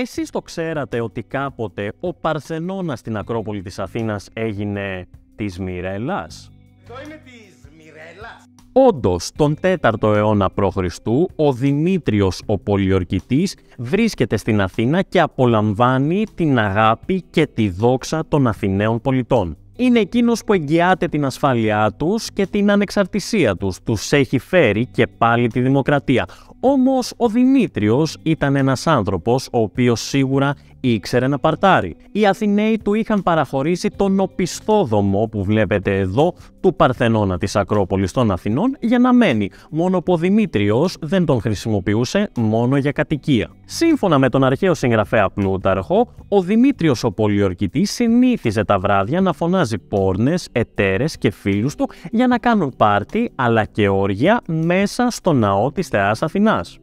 Εσείς το ξέρατε ότι κάποτε ο Παρθενώνας στην Ακρόπολη της Αθήνας έγινε της Μιρέλας. Το είναι Όντως, τον 4ο αιώνα π.Χ. ο Δημήτριος ο Πολιορκητής βρίσκεται στην Αθήνα και απολαμβάνει την αγάπη και τη δόξα των Αθηναίων πολιτών είναι εκείνος που εγγυάται την ασφάλειά τους και την ανεξαρτησία τους. Τους έχει φέρει και πάλι τη δημοκρατία. Όμως ο Δημήτριος ήταν ένας άνθρωπος ο οποίος σίγουρα ήξερε να παρτάρει. Οι Αθηναίοι του είχαν παραχωρήσει τον οπισθόδομο που βλέπετε εδώ του Παρθενώνα της Ακρόπολης των Αθηνών για να μένει, μόνο που ο Δημήτριος δεν τον χρησιμοποιούσε μόνο για κατοικία. Σύμφωνα με τον αρχαίο συγγραφέα Πλούταρχο, ο Δημήτριος ο Πολιορκητής συνήθιζε τα βράδια να φωνάζει πόρνες, ετέρες και φίλους του για να κάνουν πάρτι αλλά και όργια μέσα στο ναό της Θεάς Αθηνάς.